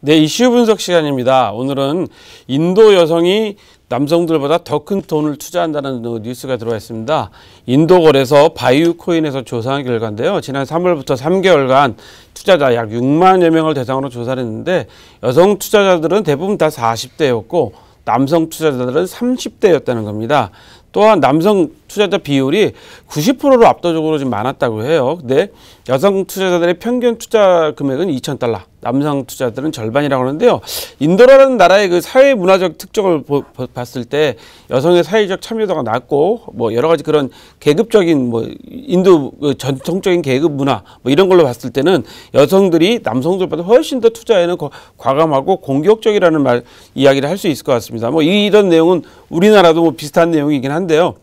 네, 이슈 분석 시간입니다. 오늘은 인도 여성이 남성들보다 더 큰 돈을 투자한다는 뉴스가 들어와 있습니다. 인도 거래소 바이오코인에서 조사한 결과인데요. 지난 3월부터 3개월간 투자자 약 6만여 명을 대상으로 조사를 했는데 여성 투자자들은 대부분 다 40대였고 남성 투자자들은 30대였다는 겁니다. 또한 남성 투자자 비율이 90%로 압도적으로 좀 많았다고 해요. 근데 여성 투자자들의 평균 투자 금액은 2천 달러, 남성 투자들은 절반이라고 하는데요. 인도라는 나라의 그 사회 문화적 특징을 봤을 때 여성의 사회적 참여도가 낮고 뭐 여러 가지 그런 계급적인 뭐 인도 그 전통적인 계급 문화 뭐 이런 걸로 봤을 때는 여성들이 남성들보다 훨씬 더 투자에는 과감하고 공격적이라는 말 이야기를 할 수 있을 것 같습니다. 뭐 이런 내용은 우리나라도 뭐 비슷한 내용이긴 한데요.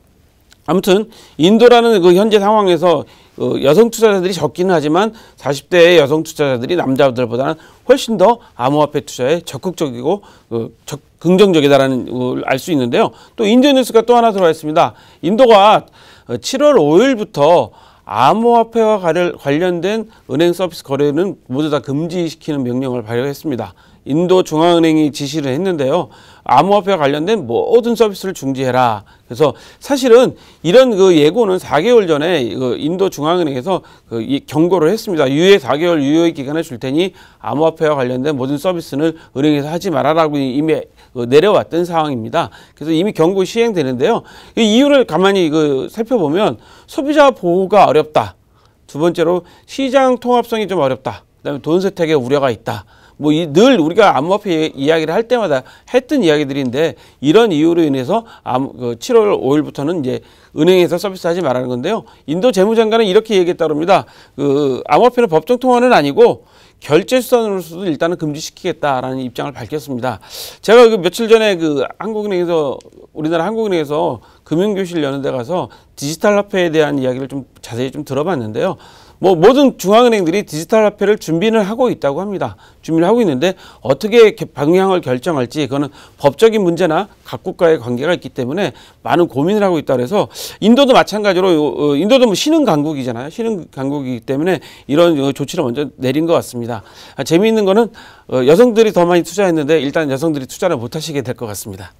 아무튼 인도라는 그 현재 상황에서 그 여성 투자자들이 적기는 하지만 40대의 여성 투자자들이 남자들보다는 훨씬 더 암호화폐 투자에 적극적이고 그 적, 긍정적이다라는 걸 알 수 있는데요. 또 인도 뉴스가 또 하나 들어와 있습니다. 인도가 7월 5일부터 암호화폐와 관련된 은행 서비스 거래는 모두 다 금지시키는 명령을 발효했습니다. 인도 중앙은행이 지시를 했는데요. 암호화폐와 관련된 모든 서비스를 중지해라. 그래서 사실은 이런 그 예고는 4개월 전에 그 인도 중앙은행에서 그 경고를 했습니다. 유예 4개월 유예 기간을 줄 테니 암호화폐와 관련된 모든 서비스는 은행에서 하지 말아라고 이미 그 내려왔던 상황입니다. 그래서 이미 경고 시행되는데요. 이 이유를 가만히 그 살펴보면 소비자 보호가 어렵다. 두 번째로 시장 통합성이 좀 어렵다. 그다음에 돈 세탁에 우려가 있다. 뭐늘 우리가 암호화폐 이야기를 할 때마다 했던 이야기들인데 이런 이유로 인해서 7월 그 5일부터는 이제 은행에서 서비스하지 말라는 건데요. 인도 재무장관은 이렇게 얘기했다고 합니다. 그 암호화폐는 법정 통화는 아니고 결제수단으로서도 일단은 금지시키겠다라는 입장을 밝혔습니다. 제가 그 며칠 전에 그 한국은행에서 우리나라 한국은행에서 금융교실 여는 데 가서 디지털 화폐에 대한 이야기를 좀 자세히 좀 들어봤는데요. 뭐 모든 중앙은행들이 디지털 화폐를 준비는 하고 있다고 합니다. 준비를 하고 있는데 어떻게 방향을 결정할지 그거는 법적인 문제나 각 국가의 관계가 있기 때문에 많은 고민을 하고 있다 그래서 인도도 마찬가지로 어, 인도도 뭐 신흥 강국이잖아요. 신흥 강국이기 때문에 이런 조치를 먼저 내린 것 같습니다. 아, 재미있는 거는 어, 여성들이 더 많이 투자했는데 일단 여성들이 투자를 못 하시게 될 것 같습니다.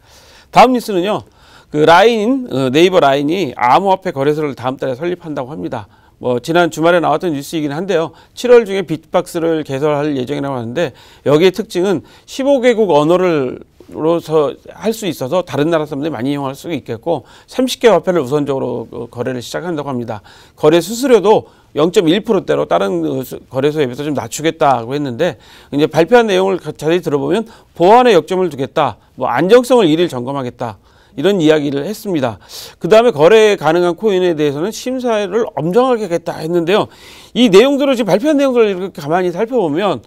다음 뉴스는요. 그 라인 어, 네이버 라인이 암호화폐 거래소를 다음 달에 설립한다고 합니다. 뭐 지난 주말에 나왔던 뉴스이긴 한데요. 7월 중에 빅박스를 개설할 예정이라고 하는데 여기에 특징은 15개국 언어를 로서 할 수 있어서 다른 나라 사람들이 많이 이용할 수 있겠고 30개 화폐를 우선적으로 그 거래를 시작한다고 합니다. 거래 수수료도 0.1%대로 다른 그 거래소에 비해서 좀 낮추겠다고 했는데 이제 발표한 내용을 그 자세히 들어보면 보안에 역점을 두겠다, 뭐 안정성을 일일 점검하겠다. 이런 이야기를 했습니다. 그 다음에 거래 가능한 코인에 대해서는 심사를 엄정하게 하겠다 했는데요. 이 내용들을 지금 발표한 내용들을 이렇게 가만히 살펴보면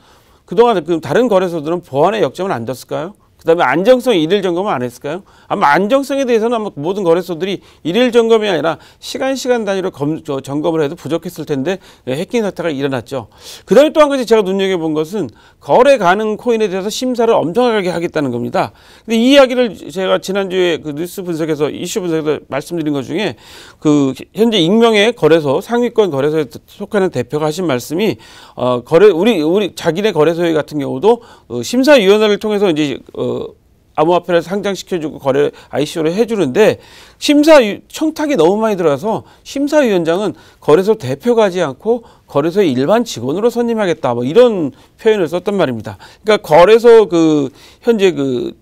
그동안 그 다른 거래소들은 보안에 역점을 안 뒀을까요? 그다음에 안정성 일일 점검을 안 했을까요? 아마 안정성에 대해서는 아마 모든 거래소들이 일일 점검이 아니라 시간 시간 단위로 검, 저, 점검을 해도 부족했을 텐데 네, 예, 해킹 사태가 일어났죠. 그다음에 또 한 가지 제가 눈여겨본 것은 거래 가능 코인에 대해서 심사를 엄청나게 하겠다는 겁니다. 근데 이 이야기를 제가 지난주에 그 뉴스 분석에서 이슈 분석에서 말씀드린 것 중에 그 현재 익명의 거래소 상위권 거래소에 속하는 대표가 하신 말씀이 어 거래 우리 우리 자기네 거래소회 같은 경우도 어, 심사위원회를 통해서 이제 어, 그 암호화폐를 상장시켜주고 거래 ICO를 해주는데 심사 청탁이 너무 많이 들어와서 심사위원장은 거래소 대표 가지 않고 거래소 의 일반 직원으로 선임하겠다 뭐 이런 표현을 썼단 말입니다. 그러니까 거래소 그 현재 그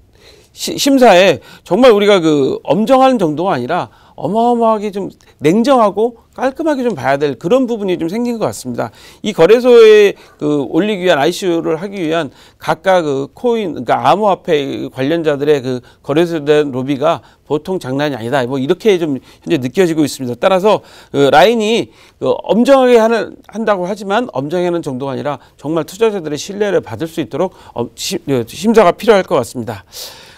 시, 심사에 정말 우리가 그 엄정한 정도가 아니라 어마어마하게 좀 냉정하고 깔끔하게 좀 봐야 될 그런 부분이 좀 생긴 것 같습니다. 이 거래소에 그 올리기 위한 ICO를 하기 위한 각각 그 코인, 그러니까 암호화폐 관련자들의 그 거래소에 대한 로비가 보통 장난이 아니다. 뭐 이렇게 좀 현재 느껴지고 있습니다. 따라서 그 라인이 그 엄정하게 하는, 한다고 하지만 엄정하는 정도가 아니라 정말 투자자들의 신뢰를 받을 수 있도록 어, 시, 그 심사가 필요할 것 같습니다.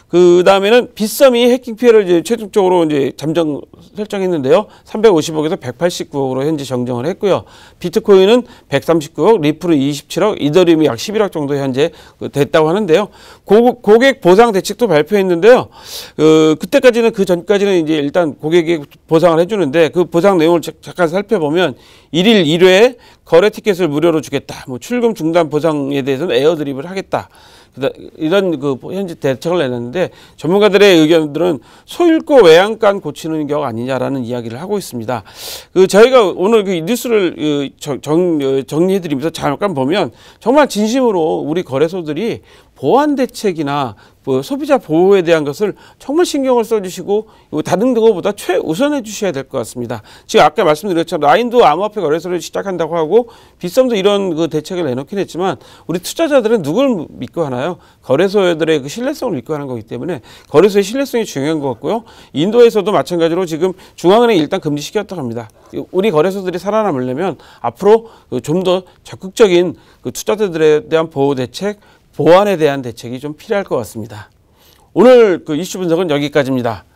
그 다음에는 빗썸이 해킹 피해를 이제 최종적으로 이제 잠정 설정했는데요. 350억에서 189억으로 현재 정정을 했고요. 비트코인은 139억, 리플은 27억, 이더리움이 약 11억 정도 현재 그 됐다고 하는데요. 고, 객 보상 대책도 발표했는데요. 그 그때까지는 그 전까지는 이제 일단 고객이 보상을 해주는데 그 보상 내용을 잠깐 살펴보면 1일 1회 거래 티켓을 무료로 주겠다. 뭐 출금 중단 보상에 대해서는 에어드립을 하겠다. 이런 그 현지 대책을 내는데 전문가들의 의견들은 소일고 외양간 고치는 격 아니냐라는 이야기를 하고 있습니다. 그 저희가 오늘 그 뉴스를 정, 어, 정리해드리면서 잠깐 보면 정말 진심으로 우리 거래소들이 보안 대책이나 뭐 소비자 보호에 대한 것을 정말 신경을 써주시고 다른 것보다 최우선해 주셔야 될 것 같습니다. 지금 아까 말씀드렸지만 라인도 암호화폐 거래소를 시작한다고 하고 빗썸도 이런 그 대책을 내놓긴 했지만 우리 투자자들은 누굴 믿고 하나요? 거래소들의 그 신뢰성을 믿고 하는 거기 때문에 거래소의 신뢰성이 중요한 것 같고요. 인도에서도 마찬가지로 지금 중앙은행 이 일단 금지시켰다고 합니다. 우리 거래소들이 살아남으려면 앞으로 그 좀더 적극적인 그 투자자들에 대한 보호 대책 보완에 대한 대책이 좀 필요할 것 같습니다. 오늘 그 이슈 분석은 여기까지입니다.